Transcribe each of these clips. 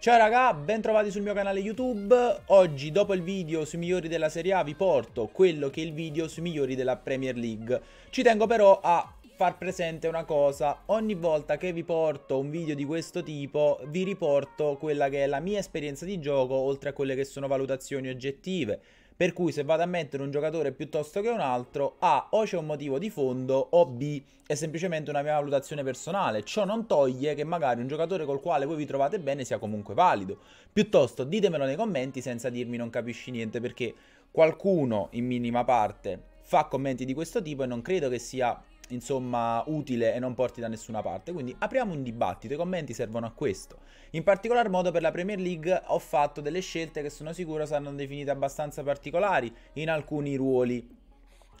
Ciao raga, bentrovati sul mio canale YouTube. Oggi, dopo il video sui migliori della Serie A, vi porto quello che è il video sui migliori della Premier League. Ci tengo però a far presente una cosa, ogni volta che vi porto un video di questo tipo vi riporto quella che è la mia esperienza di gioco oltre a quelle che sono valutazioni oggettive per cui se vado a mettere un giocatore piuttosto che un altro, A, o c'è un motivo di fondo, o B, è semplicemente una mia valutazione personale. Ciò non toglie che magari un giocatore col quale voi vi trovate bene sia comunque valido. Piuttosto ditemelo nei commenti senza dirmi non capisci niente, perché qualcuno in minima parte fa commenti di questo tipo e non credo che sia insomma, utile e non porti da nessuna parte. Quindi apriamo un dibattito, i commenti servono a questo. In particolar modo per la Premier League ho fatto delle scelte che sono sicuro saranno definite abbastanza particolari in alcuni ruoli.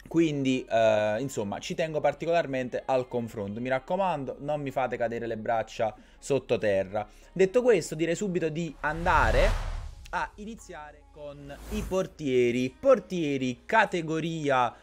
Quindi, eh, insomma, ci tengo particolarmente al confronto. Mi raccomando, non mi fate cadere le braccia sottoterra. Detto questo, direi subito di andare a iniziare con i portieri. Portieri categoria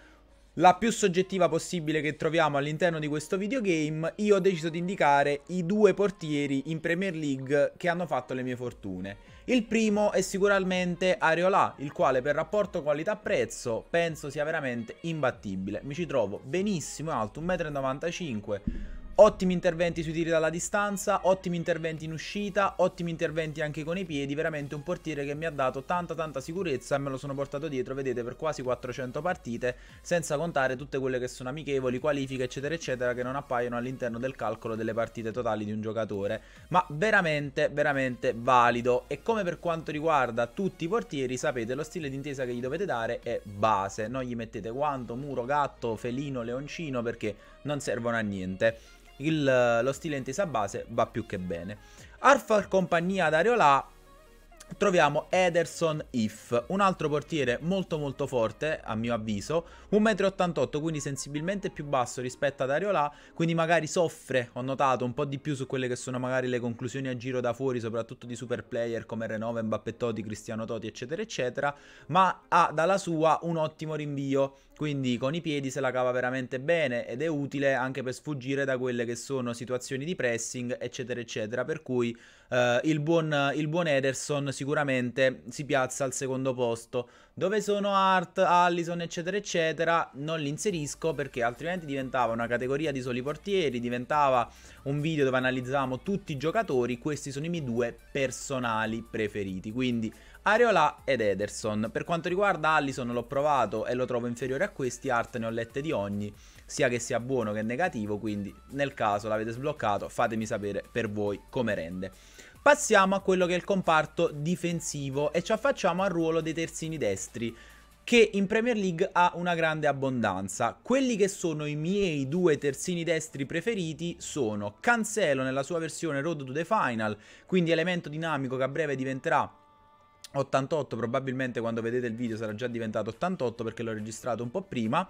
la più soggettiva possibile che troviamo all'interno di questo videogame, io ho deciso di indicare i due portieri in Premier League che hanno fatto le mie fortune. Il primo è sicuramente Ariola, il quale per rapporto qualità-prezzo penso sia veramente imbattibile. Mi ci trovo benissimo, alto 1,95 m, Ottimi interventi sui tiri dalla distanza, ottimi interventi in uscita, ottimi interventi anche con i piedi, veramente un portiere che mi ha dato tanta tanta sicurezza e me lo sono portato dietro, vedete, per quasi 400 partite, senza contare tutte quelle che sono amichevoli, qualifiche eccetera eccetera che non appaiono all'interno del calcolo delle partite totali di un giocatore, ma veramente veramente valido e come per quanto riguarda tutti i portieri sapete lo stile d'intesa che gli dovete dare è base, non gli mettete guanto, muro, gatto, felino, leoncino perché non servono a niente il, lo stile intesa base va più che bene. Arfar compagnia ad Areola troviamo Ederson If, un altro portiere molto molto forte a mio avviso, 1,88 m quindi sensibilmente più basso rispetto ad Ariola, quindi magari soffre, ho notato un po' di più su quelle che sono magari le conclusioni a giro da fuori, soprattutto di super player come Renova, Mbappé Totti, Cristiano Toti eccetera eccetera, ma ha dalla sua un ottimo rinvio quindi con i piedi se la cava veramente bene ed è utile anche per sfuggire da quelle che sono situazioni di pressing, eccetera, eccetera. Per cui eh, il, buon, il buon Ederson sicuramente si piazza al secondo posto. Dove sono Art, Allison, eccetera, eccetera, non li inserisco perché altrimenti diventava una categoria di soli portieri, diventava un video dove analizzavamo tutti i giocatori, questi sono i miei due personali preferiti, quindi Areola ed Ederson. Per quanto riguarda Allison l'ho provato e lo trovo inferiore a questi, Art ne ho lette di ogni, sia che sia buono che negativo, quindi nel caso l'avete sbloccato fatemi sapere per voi come rende. Passiamo a quello che è il comparto difensivo e ci affacciamo al ruolo dei terzini destri che in Premier League ha una grande abbondanza. Quelli che sono i miei due terzini destri preferiti sono Cancelo nella sua versione Road to the Final, quindi elemento dinamico che a breve diventerà 88, probabilmente quando vedete il video sarà già diventato 88 perché l'ho registrato un po' prima.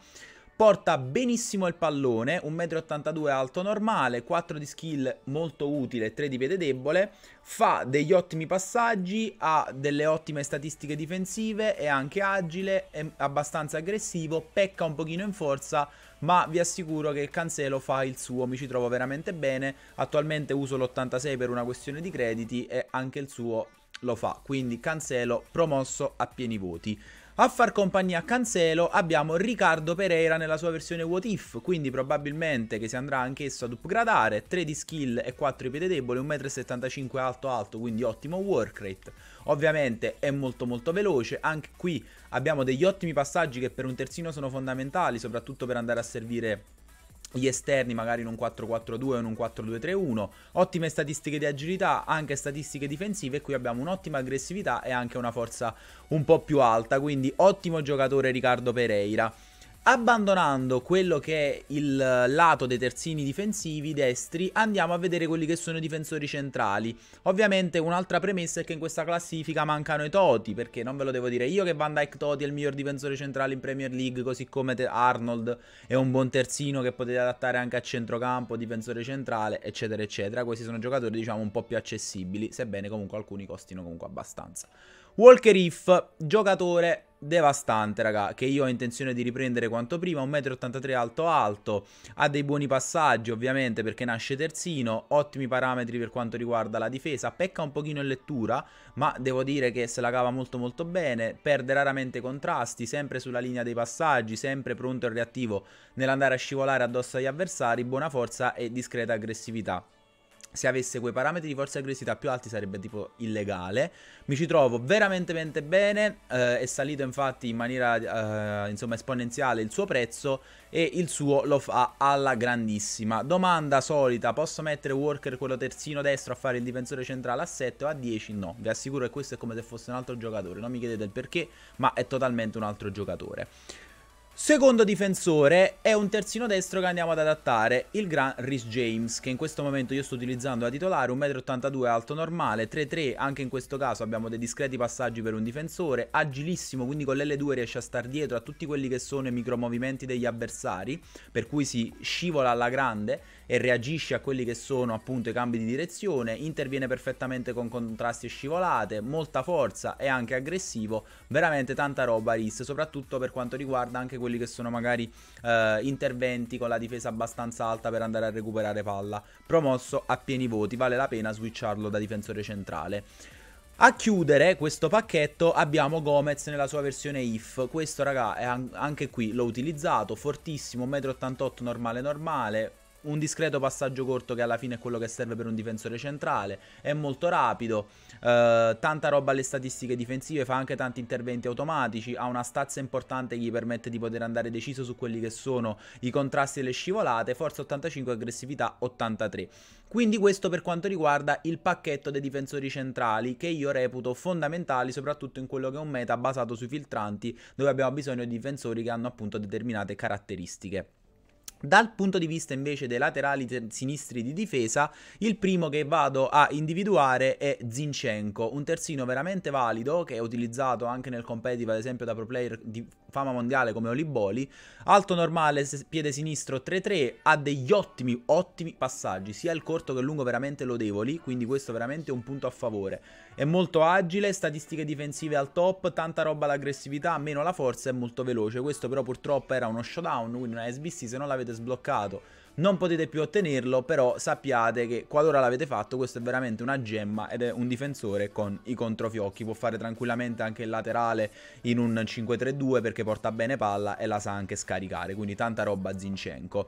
Porta benissimo il pallone, 1,82 m alto normale, 4 di skill molto utile, 3 di piede debole, fa degli ottimi passaggi, ha delle ottime statistiche difensive, è anche agile, è abbastanza aggressivo, pecca un pochino in forza, ma vi assicuro che il Cancelo fa il suo, mi ci trovo veramente bene, attualmente uso l'86 per una questione di crediti e anche il suo lo fa, quindi Cancelo promosso a pieni voti. A far compagnia a Cancelo abbiamo Riccardo Pereira nella sua versione What If, quindi probabilmente che si andrà anch'esso ad upgradare, 3 di skill e 4 di piede debole, 1,75 m alto alto, quindi ottimo work rate. Ovviamente è molto molto veloce, anche qui abbiamo degli ottimi passaggi che per un terzino sono fondamentali, soprattutto per andare a servire gli esterni magari in un 4-4-2 o in un 4-2-3-1, ottime statistiche di agilità, anche statistiche difensive, qui abbiamo un'ottima aggressività e anche una forza un po' più alta, quindi ottimo giocatore Riccardo Pereira. Abbandonando quello che è il lato dei terzini difensivi destri, andiamo a vedere quelli che sono i difensori centrali. Ovviamente un'altra premessa è che in questa classifica mancano i Toti, perché non ve lo devo dire io che Van Dyke Toti è il miglior difensore centrale in Premier League, così come Arnold è un buon terzino che potete adattare anche a centrocampo, difensore centrale, eccetera eccetera. Questi sono giocatori diciamo un po' più accessibili, sebbene comunque alcuni costino comunque abbastanza. Walker If, giocatore devastante, raga, che io ho intenzione di riprendere quanto prima, 1,83 m alto alto, ha dei buoni passaggi ovviamente perché nasce terzino, ottimi parametri per quanto riguarda la difesa, pecca un pochino in lettura, ma devo dire che se la cava molto molto bene, perde raramente contrasti, sempre sulla linea dei passaggi, sempre pronto e reattivo nell'andare a scivolare addosso agli avversari, buona forza e discreta aggressività se avesse quei parametri di forza e aggressività più alti sarebbe tipo illegale. Mi ci trovo veramente, veramente bene, eh, è salito infatti in maniera eh, insomma esponenziale il suo prezzo e il suo lo fa alla grandissima. Domanda solita, posso mettere Worker quello terzino destro a fare il difensore centrale a 7 o a 10? No, vi assicuro che questo è come se fosse un altro giocatore, non mi chiedete il perché, ma è totalmente un altro giocatore. Secondo difensore è un terzino destro che andiamo ad adattare, il gran Rhys James, che in questo momento io sto utilizzando da titolare, 1,82m alto normale, 3-3, anche in questo caso abbiamo dei discreti passaggi per un difensore, agilissimo, quindi con l'L2 riesce a star dietro a tutti quelli che sono i micromovimenti degli avversari, per cui si scivola alla grande e reagisce a quelli che sono appunto i cambi di direzione, interviene perfettamente con contrasti e scivolate, molta forza, e anche aggressivo, veramente tanta roba Rhys, soprattutto per quanto riguarda anche quelli che sono magari eh, interventi con la difesa abbastanza alta per andare a recuperare palla. Promosso a pieni voti, vale la pena switcharlo da difensore centrale. A chiudere questo pacchetto abbiamo Gomez nella sua versione IF, questo raga anche qui l'ho utilizzato, fortissimo, 1,88 m normale normale, un discreto passaggio corto che alla fine è quello che serve per un difensore centrale, è molto rapido, eh, tanta roba alle statistiche difensive, fa anche tanti interventi automatici, ha una stazza importante che gli permette di poter andare deciso su quelli che sono i contrasti e le scivolate, forza 85, aggressività 83. Quindi questo per quanto riguarda il pacchetto dei difensori centrali che io reputo fondamentali soprattutto in quello che è un meta basato sui filtranti dove abbiamo bisogno di difensori che hanno appunto determinate caratteristiche. Dal punto di vista invece dei laterali sinistri di difesa, il primo che vado a individuare è Zinchenko, un terzino veramente valido che è utilizzato anche nel competitive ad esempio da pro player di fama mondiale come Oliboli, alto normale, piede sinistro 3-3, ha degli ottimi, ottimi passaggi, sia il corto che il lungo veramente lodevoli, quindi questo veramente è un punto a favore. È molto agile, statistiche difensive al top, tanta roba l'aggressività, meno la forza, è molto veloce, questo però purtroppo era uno showdown, quindi una SBC se non l'avete sbloccato non potete più ottenerlo, però sappiate che qualora l'avete fatto questo è veramente una gemma ed è un difensore con i controfiocchi, può fare tranquillamente anche il laterale in un 5-3-2 perché porta bene palla e la sa anche scaricare, quindi tanta roba Zinchenko.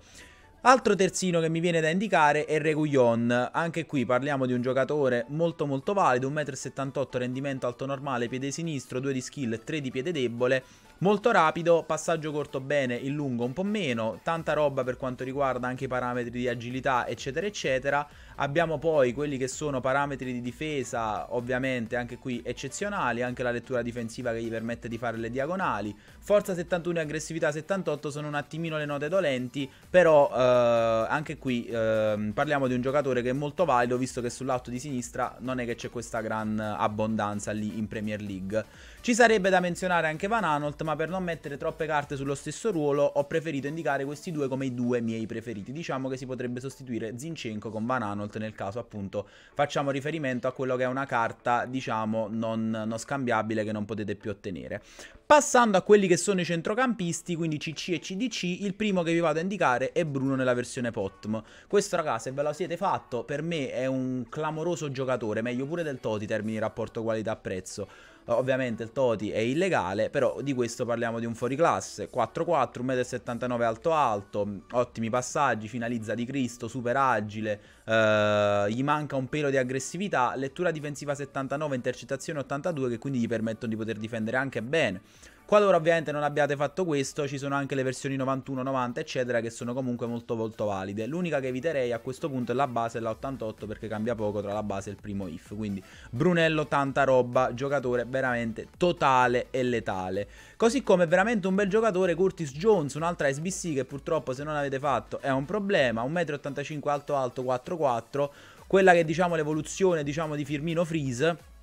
Altro terzino che mi viene da indicare è Reguillon, anche qui parliamo di un giocatore molto molto valido, 1,78 m rendimento alto normale, piede sinistro, 2 di skill, 3 di piede debole, molto rapido, passaggio corto bene, il lungo un po' meno, tanta roba per quanto riguarda anche i parametri di agilità eccetera eccetera, abbiamo poi quelli che sono parametri di difesa ovviamente anche qui eccezionali, anche la lettura difensiva che gli permette di fare le diagonali, forza 71 e aggressività 78 sono un attimino le note dolenti, però... Eh, eh, anche qui eh, parliamo di un giocatore che è molto valido visto che sull'alto di sinistra non è che c'è questa gran abbondanza lì in Premier League ci sarebbe da menzionare anche Van Anolt, ma per non mettere troppe carte sullo stesso ruolo ho preferito indicare questi due come i due miei preferiti. Diciamo che si potrebbe sostituire Zinchenko con Van Anolt nel caso appunto facciamo riferimento a quello che è una carta diciamo non, non scambiabile che non potete più ottenere. Passando a quelli che sono i centrocampisti, quindi CC e CDC, il primo che vi vado a indicare è Bruno nella versione POTM. Questo ragazzi, se ve lo siete fatto, per me è un clamoroso giocatore, meglio pure del Toti, termini rapporto qualità-prezzo. Ovviamente il Toti è illegale, però di questo parliamo di un fuoriclasse. 4-4, 1,79 m alto alto, ottimi passaggi, finalizza di Cristo, super agile, eh, gli manca un pelo di aggressività, lettura difensiva 79, intercettazione 82 che quindi gli permettono di poter difendere anche bene. Qualora ovviamente non abbiate fatto questo, ci sono anche le versioni 91, 90, eccetera, che sono comunque molto molto valide. L'unica che eviterei a questo punto è la base la 88 perché cambia poco tra la base e il primo if. Quindi Brunello tanta roba, giocatore veramente totale e letale. Così come veramente un bel giocatore Curtis Jones, un'altra SBC che purtroppo se non avete fatto è un problema, 1,85 m alto alto 4-4, quella che è diciamo l'evoluzione diciamo di Firmino Freeze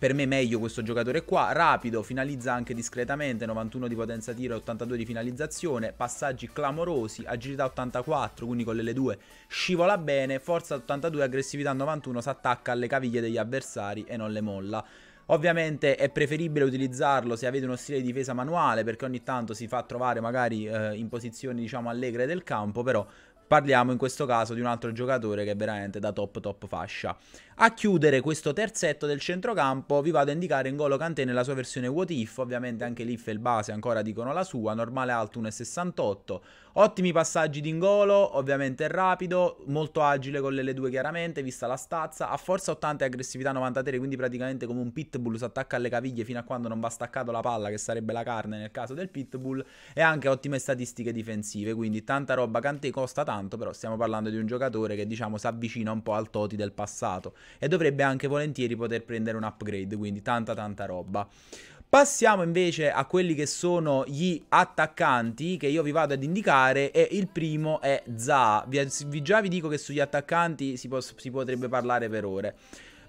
per me meglio questo giocatore qua, rapido, finalizza anche discretamente, 91 di potenza tiro e 82 di finalizzazione, passaggi clamorosi, agilità 84, quindi con l'L2 scivola bene, forza 82, aggressività 91, si attacca alle caviglie degli avversari e non le molla. Ovviamente è preferibile utilizzarlo se avete uno stile di difesa manuale perché ogni tanto si fa trovare magari eh, in posizioni diciamo allegre del campo, però Parliamo in questo caso di un altro giocatore che è veramente da top top fascia. A chiudere questo terzetto del centrocampo vi vado a indicare in golo Kanté nella sua versione what if, ovviamente anche l'if e il base ancora dicono la sua, normale alto 1,68 Ottimi passaggi di Ingolo, ovviamente rapido, molto agile con l'L2 chiaramente, vista la stazza, a forza 80 e aggressività 93, quindi praticamente come un pitbull si attacca alle caviglie fino a quando non va staccato la palla, che sarebbe la carne nel caso del pitbull, e anche ottime statistiche difensive, quindi tanta roba, Kanté costa tanto, però stiamo parlando di un giocatore che diciamo si avvicina un po' al Toti del passato e dovrebbe anche volentieri poter prendere un upgrade, quindi tanta tanta roba. Passiamo invece a quelli che sono gli attaccanti che io vi vado ad indicare e il primo è Zaha. Vi, già vi dico che sugli attaccanti si, si potrebbe parlare per ore.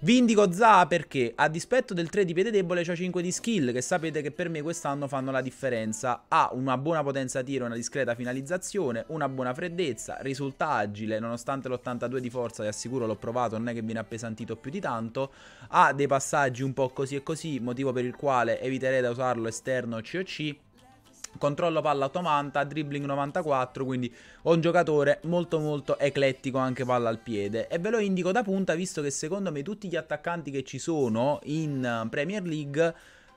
Vi indico Za perché a dispetto del 3 di piede debole c'ho 5 di skill che sapete che per me quest'anno fanno la differenza. Ha una buona potenza tiro, una discreta finalizzazione, una buona freddezza, risulta agile nonostante l'82 di forza vi assicuro l'ho provato non è che viene appesantito più di tanto. Ha dei passaggi un po' così e così motivo per il quale eviterei da usarlo esterno COC controllo palla 80, dribbling 94, quindi ho un giocatore molto molto eclettico anche palla al piede e ve lo indico da punta visto che secondo me tutti gli attaccanti che ci sono in eh, Premier League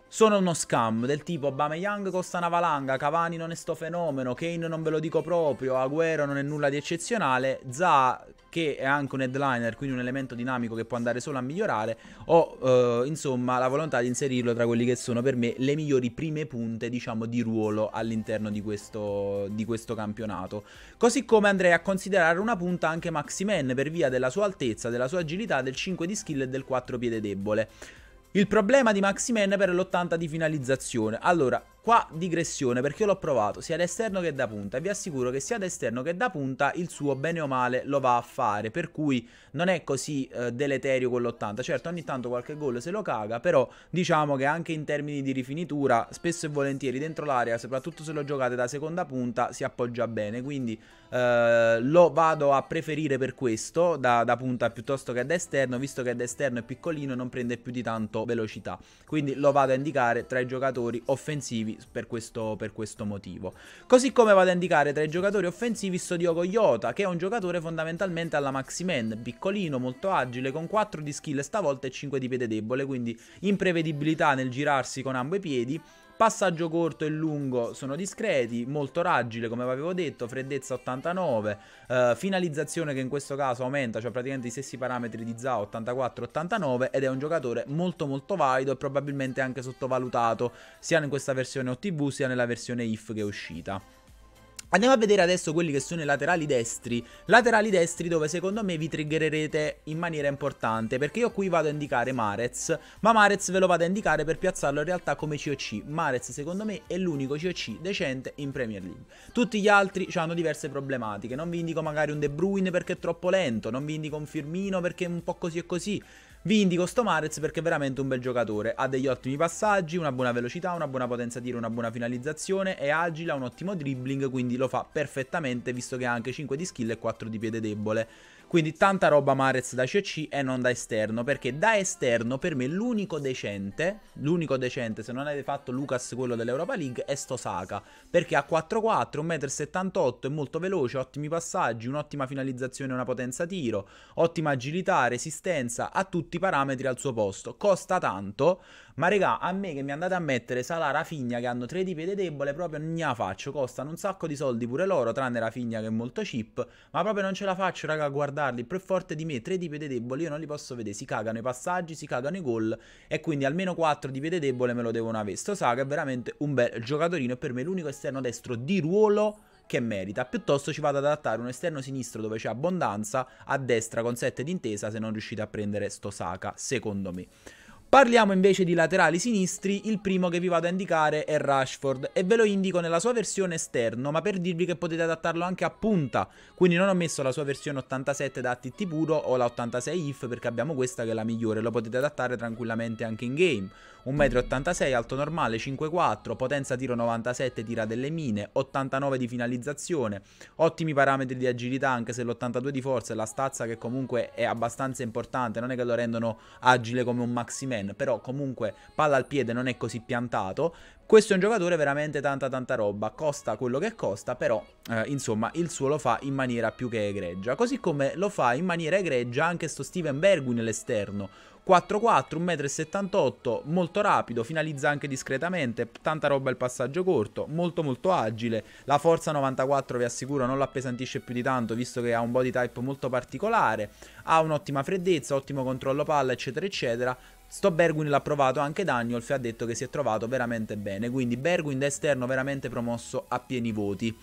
sono uno scam del tipo Bameyang costa una valanga, Cavani non è sto fenomeno, Kane non ve lo dico proprio, Agüero non è nulla di eccezionale, Za che è anche un headliner, quindi un elemento dinamico che può andare solo a migliorare, ho eh, insomma la volontà di inserirlo tra quelli che sono per me le migliori prime punte, diciamo, di ruolo all'interno di questo, di questo campionato. Così come andrei a considerare una punta anche Maxi Man per via della sua altezza, della sua agilità, del 5 di skill e del 4 piede debole. Il problema di Maxi Man per l'80 di finalizzazione. Allora, Qua digressione perché io l'ho provato sia da esterno che da punta e vi assicuro che sia da esterno che da punta il suo bene o male lo va a fare per cui non è così eh, deleterio quell'80 certo ogni tanto qualche gol se lo caga però diciamo che anche in termini di rifinitura spesso e volentieri dentro l'area soprattutto se lo giocate da seconda punta si appoggia bene quindi eh, lo vado a preferire per questo da, da punta piuttosto che da esterno visto che da esterno è piccolino e non prende più di tanto velocità quindi lo vado a indicare tra i giocatori offensivi per questo, per questo motivo. Così come vado a indicare tra i giocatori offensivi sto Diogo Iota, che è un giocatore fondamentalmente alla maxi man, piccolino, molto agile, con 4 di skill stavolta e 5 di piede debole, quindi imprevedibilità nel girarsi con ambo i piedi Passaggio corto e lungo sono discreti, molto raggile come avevo detto, freddezza 89, eh, finalizzazione che in questo caso aumenta, cioè praticamente i stessi parametri di ZA 84-89 ed è un giocatore molto molto valido e probabilmente anche sottovalutato sia in questa versione OTV sia nella versione IF che è uscita. Andiamo a vedere adesso quelli che sono i laterali destri. Laterali destri dove secondo me vi triggererete in maniera importante. Perché io qui vado a indicare Marez. Ma Marez ve lo vado a indicare per piazzarlo in realtà come COC. Marez secondo me è l'unico COC decente in Premier League. Tutti gli altri hanno diverse problematiche. Non vi indico magari un De Bruyne perché è troppo lento. Non vi indico un Firmino perché è un po' così e così. Vi indico sto Marez perché è veramente un bel giocatore, ha degli ottimi passaggi, una buona velocità, una buona potenza tiro, una buona finalizzazione, è agile, ha un ottimo dribbling, quindi lo fa perfettamente visto che ha anche 5 di skill e 4 di piede debole. Quindi tanta roba Marez da CC e non da esterno, perché da esterno per me l'unico decente, l'unico decente se non avete fatto Lucas quello dell'Europa League è Stosaka, perché a 4-4, 1,78 m, è molto veloce, ottimi passaggi, un'ottima finalizzazione, una potenza tiro, ottima agilità, resistenza, ha tutti i parametri al suo posto, costa tanto, ma regà, a me che mi andate a mettere Salah, Rafinha che hanno tre di piede debole, proprio non la faccio. Costano un sacco di soldi pure loro, tranne Rafinha che è molto cheap. Ma proprio non ce la faccio, raga, a guardarli. Più forte di me, tre di piede debole, io non li posso vedere. Si cagano i passaggi, si cagano i gol. E quindi almeno quattro di piede debole me lo devono avere. Sto Saga è veramente un bel giocatorino. E per me l'unico esterno destro di ruolo che merita. Piuttosto ci vado ad adattare un esterno sinistro dove c'è abbondanza, a destra con 7 d'intesa se non riuscite a prendere sto Saka, secondo me. Parliamo invece di laterali sinistri, il primo che vi vado a indicare è Rashford e ve lo indico nella sua versione esterno, ma per dirvi che potete adattarlo anche a punta, quindi non ho messo la sua versione 87 da ATT puro o la 86 IF perché abbiamo questa che è la migliore, lo potete adattare tranquillamente anche in game. 1,86 m alto normale, 5,4, potenza tiro 97, tira delle mine, 89 di finalizzazione, ottimi parametri di agilità anche se l'82 di forza e la stazza che comunque è abbastanza importante, non è che lo rendono agile come un maximan, però comunque palla al piede non è così piantato, questo è un giocatore veramente tanta tanta roba, costa quello che costa, però eh, insomma il suo lo fa in maniera più che egregia, così come lo fa in maniera egregia anche sto Steven Bergwin all'esterno, 4-4, 1,78 m, molto rapido, finalizza anche discretamente, tanta roba il passaggio corto, molto molto agile, la forza 94 vi assicuro non la appesantisce più di tanto visto che ha un body type molto particolare, ha un'ottima freddezza, ottimo controllo palla eccetera eccetera, Sto Berguin l'ha provato anche Danielf e ha detto che si è trovato veramente bene, quindi Berguin da esterno veramente promosso a pieni voti.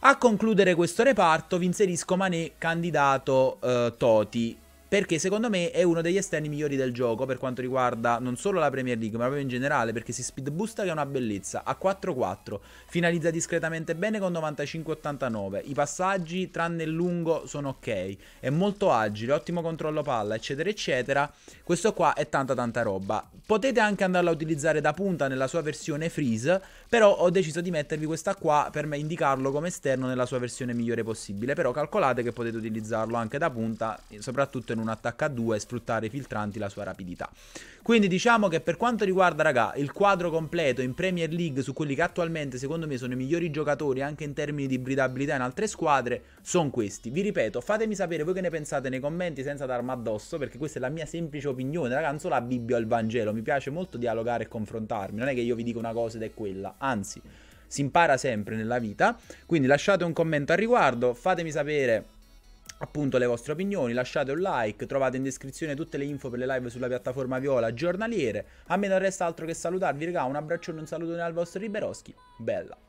A concludere questo reparto vi inserisco Mané candidato eh, Toti, perché secondo me è uno degli esterni migliori del gioco per quanto riguarda non solo la Premier League ma proprio in generale perché si speed boosta che è una bellezza a 4-4 finalizza discretamente bene con 95-89 i passaggi tranne il lungo sono ok è molto agile ottimo controllo palla eccetera eccetera questo qua è tanta tanta roba potete anche andarla a utilizzare da punta nella sua versione freeze però ho deciso di mettervi questa qua per me indicarlo come esterno nella sua versione migliore possibile. Però calcolate che potete utilizzarlo anche da punta, soprattutto in un attacco a due e sfruttare i filtranti la sua rapidità. Quindi diciamo che per quanto riguarda, raga, il quadro completo in Premier League su quelli che attualmente secondo me sono i migliori giocatori anche in termini di bridabilità in altre squadre, sono questi. Vi ripeto, fatemi sapere voi che ne pensate nei commenti senza darmi addosso, perché questa è la mia semplice opinione, raga, non so la Bibbia o il Vangelo, mi piace molto dialogare e confrontarmi, non è che io vi dico una cosa ed è quella anzi si impara sempre nella vita, quindi lasciate un commento al riguardo, fatemi sapere appunto le vostre opinioni, lasciate un like, trovate in descrizione tutte le info per le live sulla piattaforma Viola giornaliere, a me non resta altro che salutarvi raga, un abbraccione un saluto al vostro Riberoschi, bella!